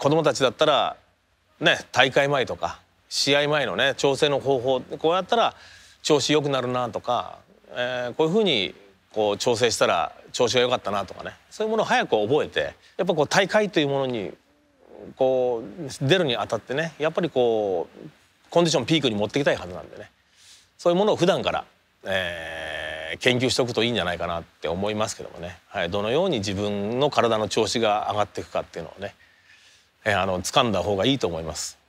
子どもたちだったらね大会前とか試合前のね調整の方法こうやったら調子良くなるなとか、えー、こういうふうにこう調整したら調子が良かったなとかねそういうものを早く覚えてやっぱこう大会というものにこう出るにあたってねやっぱりこうコンディションピークに持っていきたいはずなんでねそういうものを普段から、えー、研究しておくといいんじゃないかなって思いますけどもね、はい、どのように自分の体の調子が上がっていくかっていうのをねあの掴んだ方がいいと思います。